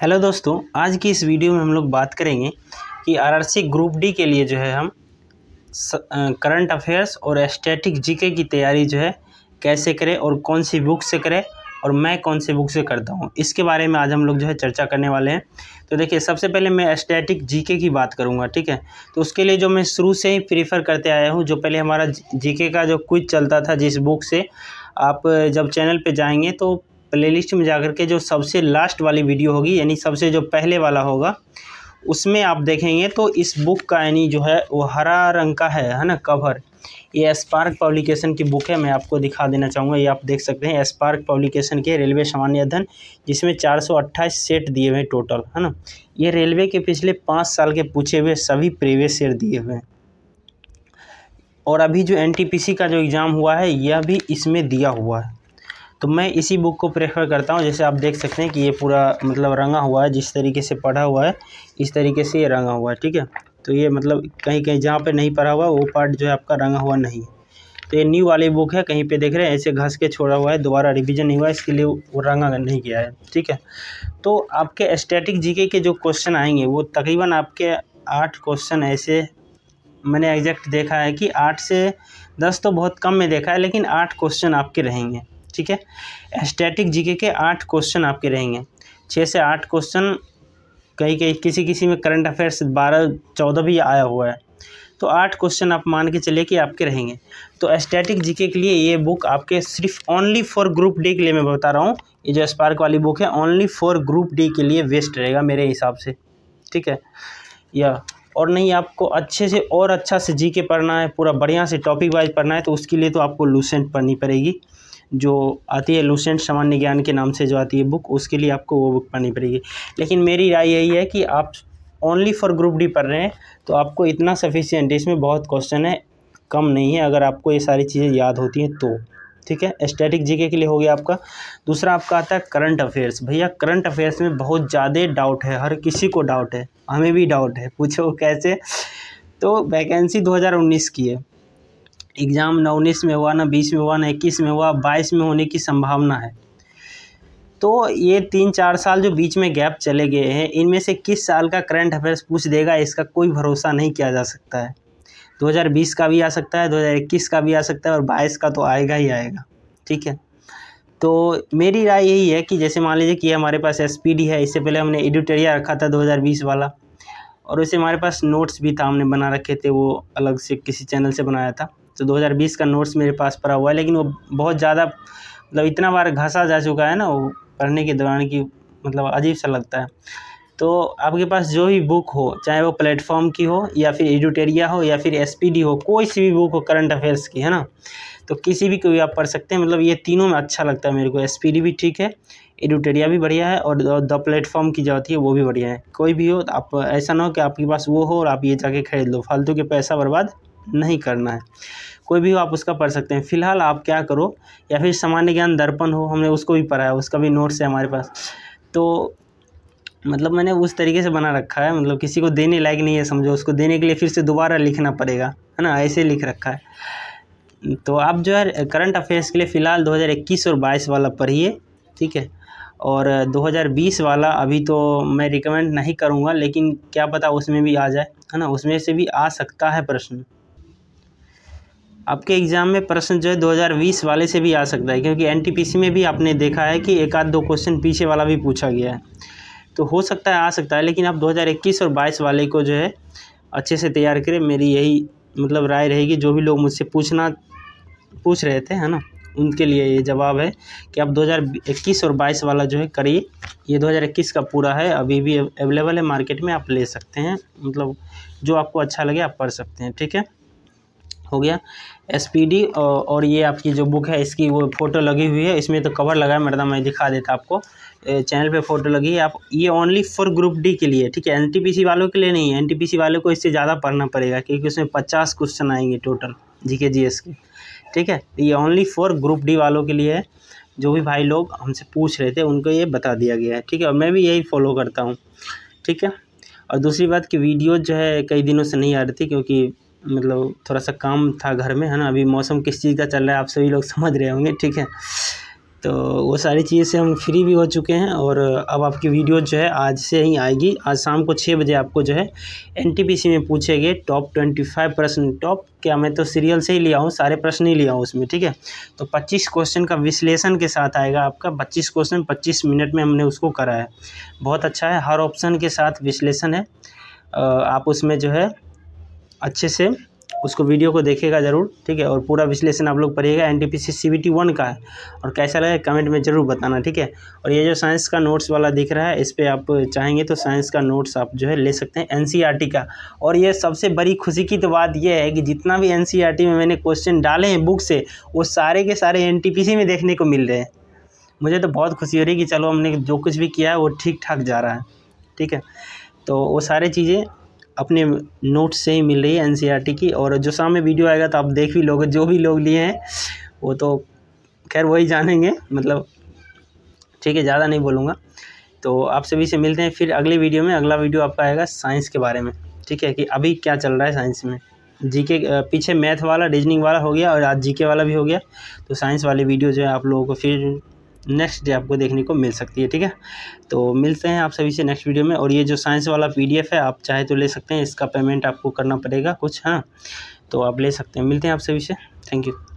hello दोस्तों आज की इस वीडियो में हम लोग बात करेंगे कि आरआरसी ग्रुप डी के लिए जो है हम करंट अफेयर्स और एस्टेटिक जीके की तैयारी जो है कैसे करें और कौन सी बुक से करें और मैं कौन सी बुक से करता हूँ इसके बारे में आज हम लोग जो है चर्चा करने वाले हैं तो देखिए सबसे पहले मैं स्टैटिक जीके की बात करूँगा ठीक है तो उसके लिए जो मैं शुरू से ही प्रीफर करते आया हूँ जो पहले हमारा जीके का जो क्विज चलता था जिस बुक से आप जब चैनल पे जाएंगे तो प्लेलिस्ट में जाकर के जो सबसे लास्ट वाली वीडियो होगी यानी सबसे जो पहले वाला होगा उसमें आप देखेंगे तो इस बुक का यानी जो है वो हरा रंग का है है ना कवर ये स्पार्क पब्लिकेशन की बुक है मैं आपको दिखा देना चाहूँगा ये आप देख सकते हैं स्पार्क पब्लिकेशन के रेलवे सामान्य अध्ययन जिसमें चार सौ अट्ठाईस सेट दिए हुए टोटल है ना ये रेलवे के पिछले पाँच साल के पूछे हुए सभी प्रीवियस सेट दिए हुए हैं और अभी जो एनटीपीसी का जो एग्ज़ाम हुआ है यह भी इसमें दिया हुआ है तो मैं इसी बुक को प्रेफर करता हूँ जैसे आप देख सकते हैं कि ये पूरा मतलब रंगा हुआ है जिस तरीके से पढ़ा हुआ है इस तरीके से ये रंगा हुआ है ठीक है तो ये मतलब कहीं कहीं जहाँ पर नहीं पढ़ा हुआ वो पार्ट जो है आपका रंगा हुआ नहीं तो ये न्यू वाली बुक है कहीं पे देख रहे हैं ऐसे घस के छोड़ा हुआ है दोबारा रिवीजन नहीं हुआ इसके लिए वो रंगा नहीं किया है ठीक है तो आपके स्टैटिक जीके के जो क्वेश्चन आएंगे वो तकरीबन आपके आठ क्वेश्चन ऐसे मैंने एग्जैक्ट देखा है कि आठ से दस तो बहुत कम में देखा है लेकिन आठ क्वेश्चन आपके रहेंगे ठीक है स्टैटिक जीके के आठ क्वेश्चन आपके रहेंगे छः से आठ क्वेश्चन कहीं कहीं किसी किसी में करंट अफेयर्स बारह चौदह भी आया हुआ है तो आठ क्वेश्चन आप मान के चलिए कि आपके रहेंगे तो स्टैटिक जीके के लिए ये बुक आपके सिर्फ ओनली फॉर ग्रुप डी के लिए मैं बता रहा हूँ ये जो स्पार्क वाली बुक है ओनली फॉर ग्रुप डी के लिए वेस्ट रहेगा मेरे हिसाब से ठीक है या और नहीं आपको अच्छे से और अच्छा से जी के पढ़ना है पूरा बढ़िया से टॉपिक वाइज पढ़ना है तो उसके लिए तो आपको लूसेंट पढ़नी पड़ेगी जो आती है लूसेंट सामान्य ज्ञान के नाम से जो आती है बुक उसके लिए आपको वो बुक पढ़नी पड़ेगी लेकिन मेरी राय यही है कि आप ओनली फॉर ग्रुप डी पढ़ रहे हैं तो आपको इतना सफिशियंट इसमें बहुत क्वेश्चन है कम नहीं है अगर आपको ये सारी चीज़ें याद होती हैं तो ठीक है स्टैटिक जीके के लिए हो गया आपका दूसरा आपका आता है करंट अफेयर्स भैया करंट अफेयर्स में बहुत ज़्यादा डाउट है हर किसी को डाउट है हमें भी डाउट है पूछो कैसे तो वैकेंसी 2019 की है एग्ज़ाम ना उन्नीस में हुआ ना बीस में हुआ ना इक्कीस में हुआ बाईस में होने की संभावना है तो ये तीन चार साल जो बीच में गैप चले गए हैं इनमें से किस साल का करंट अफेयर्स पूछ देगा इसका कोई भरोसा नहीं किया जा सकता है 2020 का भी आ सकता है 2021 का भी आ सकता है और 22 का तो आएगा ही आएगा ठीक है तो मेरी राय यही है कि जैसे मान लीजिए कि हमारे पास एस है इससे पहले हमने एडिटोरिया रखा था 2020 वाला और उसे हमारे पास नोट्स भी था हमने बना रखे थे वो अलग से किसी चैनल से बनाया था तो 2020 का नोट्स मेरे पास पड़ा हुआ है लेकिन वो बहुत ज़्यादा मतलब इतना बार घसा जा चुका है ना वो पढ़ने के दौरान कि मतलब अजीब सा लगता है तो आपके पास जो भी बुक हो चाहे वो प्लेटफॉर्म की हो या फिर एडिटेरिया हो या फिर एस हो कोई सी भी बुक हो करंट अफेयर्स की है ना तो किसी भी को भी आप पढ़ सकते हैं मतलब ये तीनों में अच्छा लगता है मेरे को एस भी ठीक है एडिटेरिया भी बढ़िया है और द प्लेटफॉर्म की जो होती है वो भी बढ़िया है कोई भी हो तो आप ऐसा ना हो कि आपके पास वो हो और आप ये जाके खरीद लो फालतू के पैसा बर्बाद नहीं करना है कोई भी हो आप उसका पढ़ सकते हैं फ़िलहाल आप क्या करो या फिर सामान्य ज्ञान दर्पण हो हमने उसको भी पढ़ा है उसका भी नोट्स है हमारे पास तो मतलब मैंने उस तरीके से बना रखा है मतलब किसी को देने लायक नहीं है समझो उसको देने के लिए फिर से दोबारा लिखना पड़ेगा है ना ऐसे लिख रखा है तो आप जो है करंट अफेयर्स के लिए फ़िलहाल 2021 और 22 वाला पढ़िए ठीक है और 2020 वाला अभी तो मैं रिकमेंड नहीं करूँगा लेकिन क्या पता उसमें भी आ जाए है ना उसमें से भी आ सकता है प्रश्न आपके एग्ज़ाम में प्रश्न जो है 2020 वाले से भी आ सकता है क्योंकि एनटीपीसी में भी आपने देखा है कि एक आध दो क्वेश्चन पीछे वाला भी पूछा गया है तो हो सकता है आ सकता है लेकिन आप 2021 और 22 वाले को जो है अच्छे से तैयार करें मेरी यही मतलब राय रहेगी जो भी लोग मुझसे पूछना पूछ रहे थे है ना उनके लिए ये जवाब है कि आप 2021 और 22 वाला जो है करिए ये 2021 का पूरा है अभी भी अवेलेबल है मार्केट में आप ले सकते हैं मतलब जो आपको अच्छा लगे आप पढ़ सकते हैं ठीक है हो गया एसपीडी और ये आपकी जो बुक है इसकी वो फ़ोटो लगी हुई है इसमें तो कवर लगा है मैडम मैं दिखा देता आपको चैनल पे फ़ोटो लगी है आप ये ओनली फॉर ग्रुप डी के लिए ठीक है एनटीपीसी वालों के लिए नहीं है एनटीपीसी वालों को इससे ज़्यादा पढ़ना पड़ेगा क्योंकि उसमें पचास क्वेश्चन आएंगे टोटल जी के जी के ठीक है ये ओनली फॉर ग्रुप डी वालों के लिए है जो भी भाई लोग हमसे पूछ रहे थे उनको ये बता दिया गया है ठीक है और मैं भी यही फॉलो करता हूँ ठीक है और दूसरी बात कि वीडियो जो है कई दिनों से नहीं आ रही थी क्योंकि मतलब थोड़ा सा काम था घर में है ना अभी मौसम किस चीज़ का चल रहा है आप सभी लोग समझ रहे होंगे ठीक है तो वो सारी चीज़ से हम फ्री भी हो चुके हैं और अब आपकी वीडियो जो है आज से ही आएगी आज शाम को छः बजे आपको जो है एनटीपीसी में पूछे गए टॉप ट्वेंटी फाइव प्रश्न टॉप क्या मैं तो सीरियल से ही लिया हूँ सारे प्रश्न ही लिया हूँ उसमें ठीक है तो पच्चीस क्वेश्चन का विश्लेषण के साथ आएगा आपका पच्चीस क्वेश्चन पच्चीस मिनट में हमने उसको करा है बहुत अच्छा है हर ऑप्शन के साथ विश्लेषण है आप उसमें जो है अच्छे से उसको वीडियो को देखेगा ज़रूर ठीक है और पूरा विश्लेषण आप लोग पढ़िएगा N T P C C B T one का है और कैसा लगे कमेंट में ज़रूर बताना ठीक है और ये जो साइंस का नोट्स वाला दिख रहा है इस पर आप चाहेंगे तो साइंस का नोट्स आप जो है ले सकते हैं एन सी आर टी का और ये सबसे बड़ी खुशी की तो बात यह है कि जितना भी एन सी आर टी में मैंने क्वेश्चन डाले हैं बुक से वो सारे के सारे एन टी पी सी में देखने को मिल रहे हैं मुझे तो बहुत खुशी हो रही है कि चलो हमने जो कुछ भी किया है वो ठीक ठाक जा रहा है ठीक है तो वो सारे चीज़ें अपने नोट्स से ही मिल रही है एन e की और जो सामने वीडियो आएगा तो आप देख भी लोगे जो भी लोग लिए हैं वो तो खैर वही जानेंगे मतलब ठीक है ज़्यादा नहीं बोलूँगा तो आप सभी से मिलते हैं फिर अगले वीडियो में अगला वीडियो आपका आएगा साइंस के बारे में ठीक है कि अभी क्या चल रहा है साइंस में जीके पीछे मैथ वाला रीजनिंग वाला हो गया और आज जीके वाला भी हो गया तो साइंस वाली वीडियो जो है आप लोगों को फिर नेक्स्ट डे आपको देखने को मिल सकती है ठीक है तो मिलते हैं आप सभी से नेक्स्ट वीडियो में और ये जो साइंस वाला पीडीएफ है आप चाहे तो ले सकते हैं इसका पेमेंट आपको करना पड़ेगा कुछ हाँ तो आप ले सकते हैं मिलते हैं आप सभी से थैंक यू